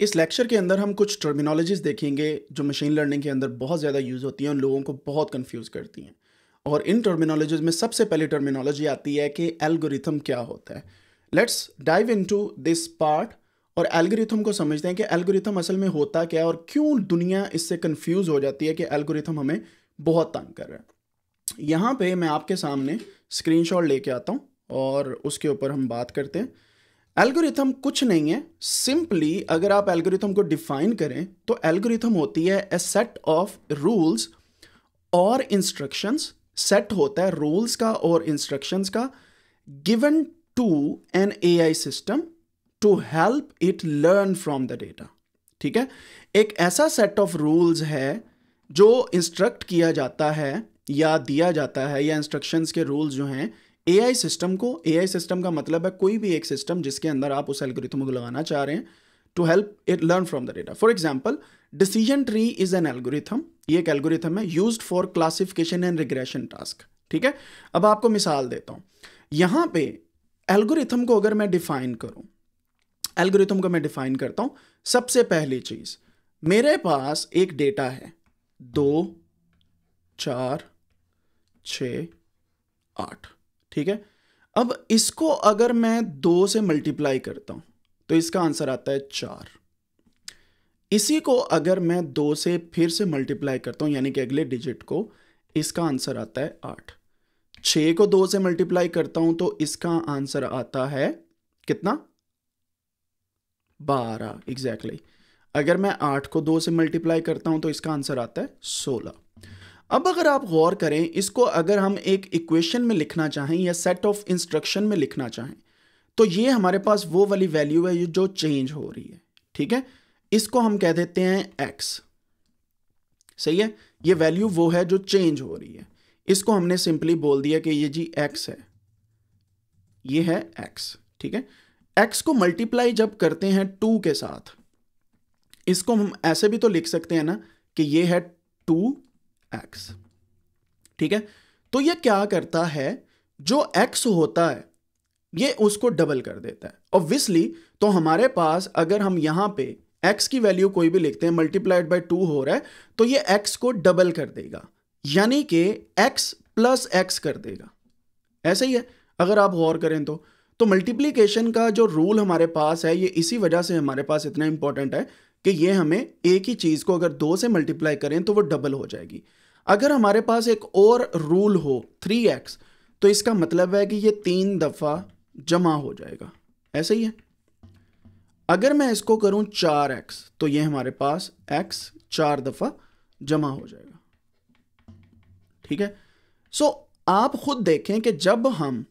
इस लेक्चर के अंदर हम कुछ टर्मिनोलॉजीज़ देखेंगे जो मशीन लर्निंग के अंदर बहुत ज़्यादा यूज़ होती हैं और लोगों को बहुत कंफ्यूज करती हैं और इन टर्मिनोलॉजीज़ में सबसे पहली टर्मिनोलॉजी आती है कि एल्गोरिथम क्या होता है let's dive into this part और एल्गोरिथम को समझते हैं कि एल्गोरिथम असल में होता क्या है और क्यों दुनिया इससे कन्फ्यूज़ हो जाती है कि एल्गोरिथम हमें बहुत तंग कर रहा है यहाँ पे मैं आपके सामने स्क्रीनशॉट लेके आता हूँ और उसके ऊपर हम बात करते हैं एल्गोरिथम कुछ नहीं है सिंपली अगर आप एल्गोरिथम को डिफाइन करें तो एल्गोरिथम होती है ए सेट ऑफ रूल्स और इंस्ट्रक्शंस सेट होता है रूल्स का और इंस्ट्रक्शंस का given to an AI system to help it learn from the data ठीक है एक ऐसा सेट ऑफ रूल्स है जो इंस्ट्रक्ट किया जाता है या दिया जाता है या इंस्ट्रक्शंस के रूल्स जो हैं ए सिस्टम को ए सिस्टम का मतलब है कोई भी एक सिस्टम जिसके अंदर आप उस एल्गोरिथम को लगाना चाह रहे हैं to help it learn from the data for example decision tree is an algorithm ये एक एल्गोरिथम है use for classification and regression task ठीक है अब आपको मिसाल देता हूं यहां पे एल्गोरिथम को अगर मैं डिफाइन करूं एल्गोरिथम को मैं डिफाइन करता हूं सबसे पहली चीज़ मेरे पास एक डेटा है दो चार छ आठ ठीक है अब इसको अगर मैं दो से मल्टीप्लाई करता हूं तो इसका आंसर आता है चार इसी को अगर मैं दो से फिर से मल्टीप्लाई करता हूं यानी कि अगले डिजिट को इसका आंसर आता है आठ छ को दो से मल्टीप्लाई करता हूं तो इसका आंसर आता है कितना बारह एग्जैक्टली exactly. अगर मैं आठ को दो से मल्टीप्लाई करता हूं तो इसका आंसर आता है सोलह अब अगर आप गौर करें इसको अगर हम एक इक्वेशन में लिखना चाहें या सेट ऑफ इंस्ट्रक्शन में लिखना चाहें तो ये हमारे पास वो वाली वैल्यू है जो चेंज हो रही है ठीक है इसको हम कह देते हैं एक्स सही है ये वैल्यू वो है जो चेंज हो रही है इसको हमने सिंपली बोल दिया कि ये जी एक्स है ये है एक्स ठीक है एक्स को मल्टीप्लाई जब करते हैं टू के साथ इसको हम ऐसे भी तो लिख सकते हैं ना कि ये है टू एक्स ठीक है तो ये क्या करता है जो एक्स होता है ये उसको डबल कर देता है ऑब्वियसली तो हमारे पास अगर हम यहां पे एक्स की वैल्यू कोई भी लिखते हैं मल्टीप्लाइड बाई टू हो रहा है तो ये एक्स को डबल कर देगा यानी कि एक्स प्लस एक्स कर देगा ऐसे ही है अगर आप गौर करें तो तो मल्टीप्लीकेशन का जो रूल हमारे पास है ये इसी वजह से हमारे पास इतना इंपॉर्टेंट है कि ये हमें एक ही चीज़ को अगर दो से मल्टीप्लाई करें तो वो डबल हो जाएगी अगर हमारे पास एक और रूल हो थ्री एक्स तो इसका मतलब है कि ये तीन दफ़ा जमा हो जाएगा ऐसे ही है अगर मैं इसको करूं चार एक्स तो ये हमारे पास एक्स चार दफ़ा जमा हो जाएगा ठीक है सो आप खुद देखें कि जब हम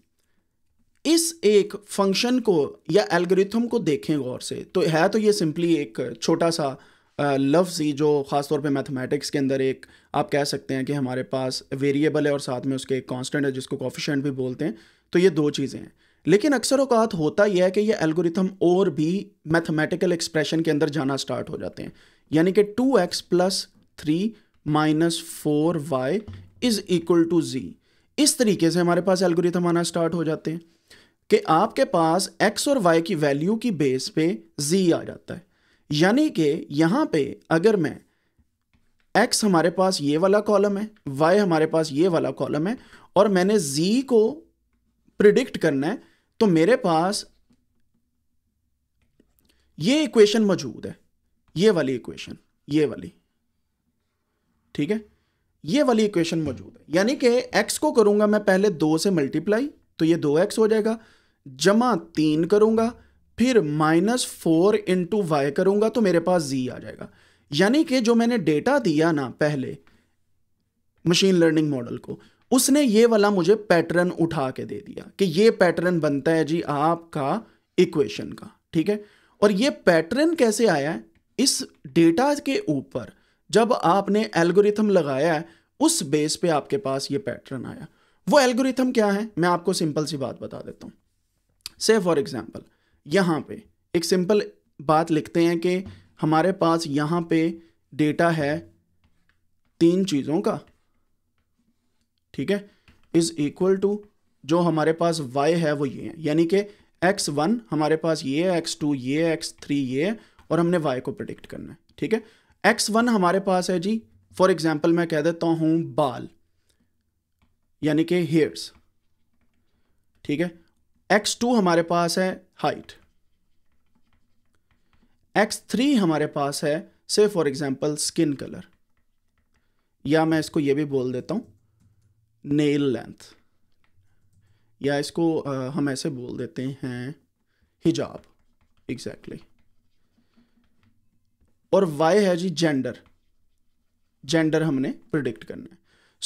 इस एक फंक्शन को या एल्गोरिथम को देखें गौर से तो है तो ये सिंपली एक छोटा सा लफ्ज़ ही जो ख़ास तौर पे मैथमेटिक्स के अंदर एक आप कह सकते हैं कि हमारे पास वेरिएबल है और साथ में उसके एक कॉन्सटेंट है जिसको कॉफिशेंट भी बोलते हैं तो ये दो चीज़ें हैं लेकिन अक्सर अवकात होता यह है कि ये एल्गोरिथम और भी मैथमेटिकल एक्सप्रेशन के अंदर जाना स्टार्ट हो जाते हैं यानी कि two x plus three minus four y is equal to जी इस तरीके से हमारे पास एल्गोरिथम आना स्टार्ट हो जाते हैं कि आपके पास एक्स और वाई की वैल्यू की बेस पे जी आ जाता है यानी कि यहाँ पे अगर मैं एक्स हमारे पास ये वाला कॉलम है वाई हमारे पास ये वाला कॉलम है और मैंने जी को प्रिडिक्ट करना है तो मेरे पास ये इक्वेशन मौजूद है ये वाली इक्वेशन ये वाली ठीक है ये वाली इक्वेशन मौजूद है यानी कि एक्स को करूंगा मैं पहले दो से मल्टीप्लाई तो ये दो एक्स हो जाएगा जमा तीन करूंगा फिर माइनस फोर इंटू वाई करूंगा तो मेरे पास जी आ जाएगा यानी कि जो मैंने डेटा दिया ना पहले मशीन लर्निंग मॉडल को उसने ये वाला मुझे पैटर्न उठा के दे दिया कि ये पैटर्न बनता है जी आपका इक्वेशन का ठीक है और ये पैटर्न कैसे आया है इस डेटा के ऊपर जब आपने एल्गोरिथम लगाया है उस बेस पे आपके पास ये पैटर्न आया वो एल्गोरिथम क्या है मैं आपको सिंपल सी बात बता देता हूं से फॉर एग्जाम्पल यहाँ पे एक सिंपल बात लिखते हैं कि हमारे पास यहाँ पे डेटा है तीन चीज़ों का ठीक है इज़ इक्वल टू जो हमारे पास y है वो ये है यानी कि एक्स वन हमारे पास ये है एक्स टू ये है एक्स थ्री ये है और हमने y को प्रडिक्ट करना है ठीक है एक्स वन हमारे पास है जी फॉर एग्जाम्पल मैं कह देता हूँ बाल यानी कि हेयर्स ठीक है एक्स टू हमारे पास है हाइट एक्स थ्री हमारे पास है से फॉर एग्जाम्पल स्किन कलर या मैं इसको यह भी बोल देता हूं नेल लेंथ या इसको आ, हम ऐसे बोल देते हैं हिजाब एग्जैक्टली exactly. और वाई है जी जेंडर जेंडर हमने प्रिडिक्ट करना है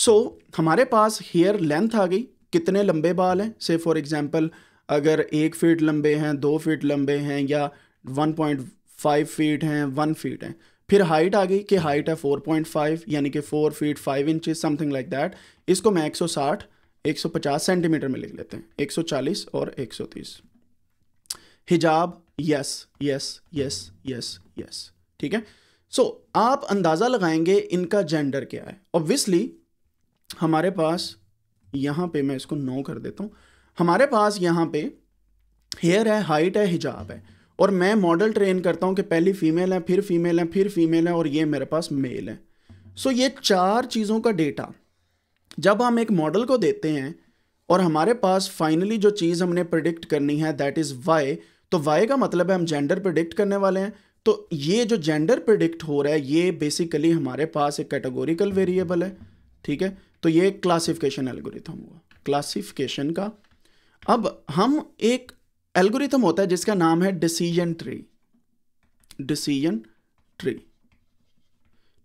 सो so, हमारे पास हेयर लेंथ आ गई कितने लंबे बाल हैं से फॉर एग्जाम्पल अगर एक फीट लंबे हैं दो फीट लंबे हैं या वन पॉइंट फाइव फीट हैं वन फीट हैं फिर हाइट आ गई कि हाइट है फोर पॉइंट फाइव यानी कि four feet five inch something like that इसको मैं एक सौ साठ एक सौ पचास सेंटीमीटर में लिख लेते हैं एक सौ चालीस और एक सौ तीस हिजाब yes yes yes yes yes ठीक है सो so, आप अंदाज़ा लगाएंगे इनका जेंडर क्या है ऑब्वियसली हमारे पास यहाँ पे मैं इसको नो कर देता हूँ हमारे पास यहाँ पे हेयर है हाइट है हिजाब है और मैं मॉडल ट्रेन करता हूँ कि पहली फीमेल है फिर फीमेल है फिर फीमेल है और ये मेरे पास मेल है सो ये चार चीज़ों का डेटा जब हम एक मॉडल को देते हैं और हमारे पास फाइनली जो चीज़ हमने प्रडिक्ट करनी है दैट इज़ वाई तो वाई का मतलब है हम जेंडर प्रडिक्ट करने वाले हैं तो ये जो जेंडर प्रडिक्ट हो रहा है ये बेसिकली हमारे पास एक कैटेगोरिकल वेरिएबल है ठीक है तो ये क्लासिफिकेशन एल्गोरिथम हुआ क्लासिफिकेशन का अब हम एक एल्गोरिथम होता है जिसका नाम है डिसीजन ट्री डिसीजन ट्री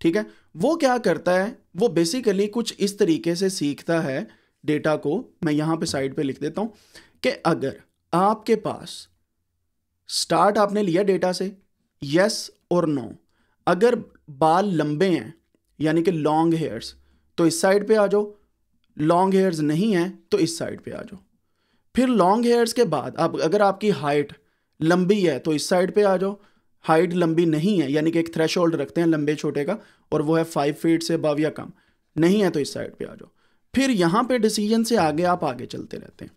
ठीक है वो क्या करता है वो बेसिकली कुछ इस तरीके से सीखता है डेटा को मैं यहां पे साइड पे लिख देता हूं कि अगर आपके पास स्टार्ट आपने लिया डेटा से यस और नो अगर बाल लंबे हैं यानी कि लॉन्ग हेयर्स तो इस साइड पे आ जाओ लॉन्ग हेयर्स नहीं हैं तो इस साइड पे आ जाओ फिर लॉन्ग हेयर्स के बाद आप अगर आपकी हाइट लंबी है तो इस साइड पे आ जाओ हाइट लंबी नहीं है यानी कि एक थ्रेश रखते हैं लंबे छोटे का और वो है फाइव फीट से बाव या कम नहीं है तो इस साइड पे आ जाओ फिर यहाँ पे डिसीजन से आगे आप आगे चलते रहते हैं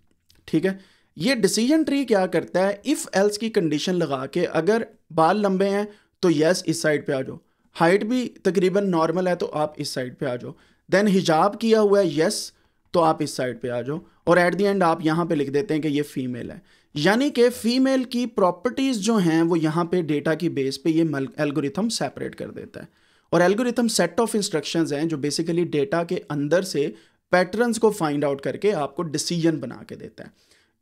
ठीक है ये डिसीजन ट्री क्या करता है इफ़ एल्स की कंडीशन लगा के अगर बाल लंबे हैं तो यस इस साइड पर आ जाओ हाइट भी तकरीबन नॉर्मल है तो आप इस साइड पर आ जाओ देन हिजाब किया हुआ है यस तो आप इस साइड पर आ जाओ और एट दी एंड आप यहाँ पे लिख देते हैं कि ये फीमेल है यानी कि फीमेल की प्रॉपर्टीज़ जो हैं वो यहाँ पे डेटा की बेस पे ये एल्गोरिथम सेपरेट कर देता है और एल्गोरिथम सेट ऑफ इंस्ट्रक्शंस हैं जो बेसिकली डेटा के अंदर से पैटर्न्स को फाइंड आउट करके आपको डिसीजन बना के देता है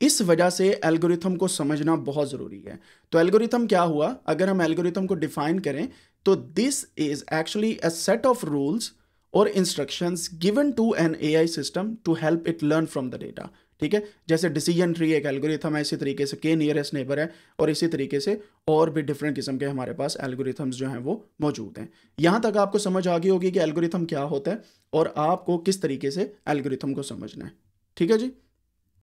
इस वजह से एल्गोरिथम को समझना बहुत ज़रूरी है तो एल्गोरिथम क्या हुआ अगर हम एल्गोरिथम को डिफाइन करें तो this is actually a set of rules और instructions given to an AI system to help it learn from the data ठीक है जैसे डिसीजन ट्री एक एल्गोरिथम है इसी तरीके से के नियरेस्ट नेबर है और इसी तरीके से और भी डिफरेंट किस्म के हमारे पास एल्गोरिथम्स जो हैं वो मौजूद हैं यहाँ तक आपको समझ आ गई होगी कि एल्गोरिथम क्या होता है और आपको किस तरीके से एल्गोरिथम को समझना है ठीक है जी